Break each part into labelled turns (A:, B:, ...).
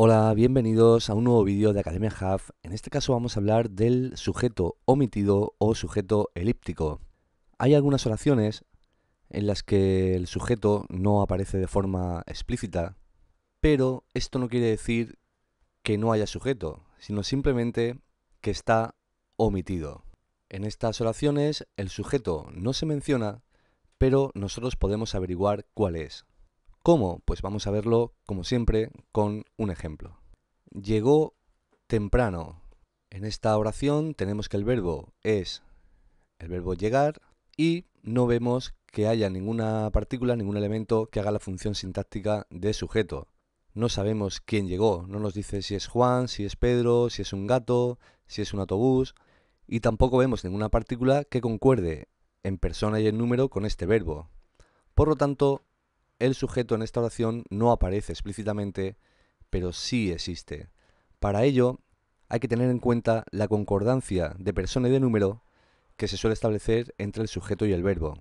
A: Hola, bienvenidos a un nuevo vídeo de Academia Hub. En este caso vamos a hablar del sujeto omitido o sujeto elíptico. Hay algunas oraciones en las que el sujeto no aparece de forma explícita, pero esto no quiere decir que no haya sujeto, sino simplemente que está omitido. En estas oraciones el sujeto no se menciona, pero nosotros podemos averiguar cuál es. ¿Cómo? Pues vamos a verlo, como siempre, con un ejemplo. Llegó temprano. En esta oración tenemos que el verbo es el verbo llegar y no vemos que haya ninguna partícula, ningún elemento que haga la función sintáctica de sujeto. No sabemos quién llegó, no nos dice si es Juan, si es Pedro, si es un gato, si es un autobús, y tampoco vemos ninguna partícula que concuerde en persona y en número con este verbo. Por lo tanto, el sujeto en esta oración no aparece explícitamente, pero sí existe. Para ello, hay que tener en cuenta la concordancia de persona y de número que se suele establecer entre el sujeto y el verbo.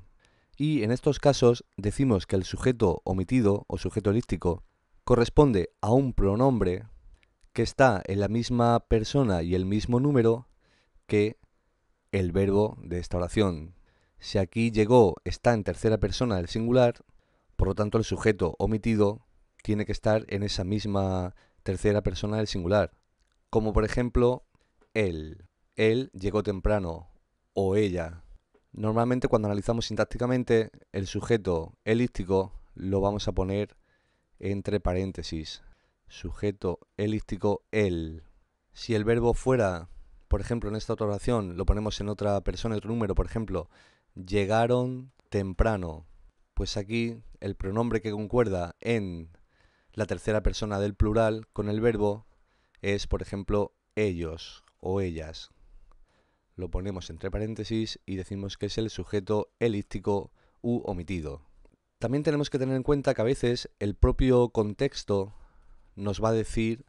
A: Y en estos casos decimos que el sujeto omitido o sujeto elíptico corresponde a un pronombre que está en la misma persona y el mismo número que el verbo de esta oración. Si aquí llegó está en tercera persona del singular, por lo tanto, el sujeto omitido tiene que estar en esa misma tercera persona del singular. Como por ejemplo, él. Él llegó temprano o ella. Normalmente cuando analizamos sintácticamente el sujeto elíptico lo vamos a poner entre paréntesis. Sujeto elíptico él. Si el verbo fuera, por ejemplo, en esta otra oración lo ponemos en otra persona, otro número, por ejemplo, llegaron temprano pues aquí el pronombre que concuerda en la tercera persona del plural con el verbo es, por ejemplo, ellos o ellas. Lo ponemos entre paréntesis y decimos que es el sujeto elíptico u omitido. También tenemos que tener en cuenta que a veces el propio contexto nos va a decir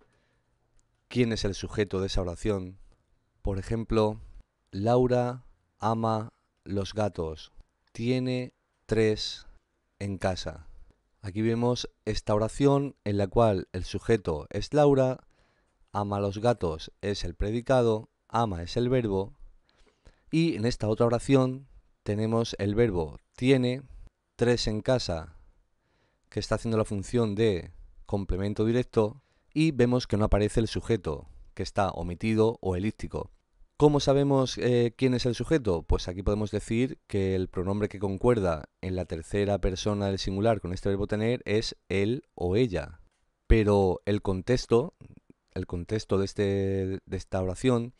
A: quién es el sujeto de esa oración. Por ejemplo, Laura ama los gatos. Tiene tres en casa. Aquí vemos esta oración en la cual el sujeto es Laura, ama a los gatos es el predicado, ama es el verbo, y en esta otra oración tenemos el verbo tiene, tres en casa, que está haciendo la función de complemento directo, y vemos que no aparece el sujeto, que está omitido o elíptico. ¿Cómo sabemos eh, quién es el sujeto? Pues aquí podemos decir que el pronombre que concuerda en la tercera persona del singular con este verbo tener es él o ella. Pero el contexto, el contexto de, este, de esta oración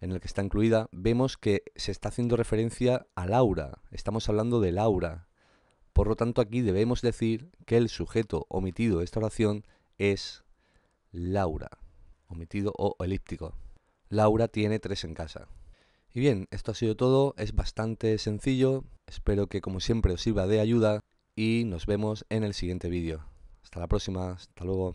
A: en el que está incluida, vemos que se está haciendo referencia a Laura. Estamos hablando de Laura. Por lo tanto, aquí debemos decir que el sujeto omitido de esta oración es Laura. Omitido o elíptico. Laura tiene tres en casa. Y bien, esto ha sido todo, es bastante sencillo, espero que como siempre os sirva de ayuda y nos vemos en el siguiente vídeo. Hasta la próxima, hasta luego.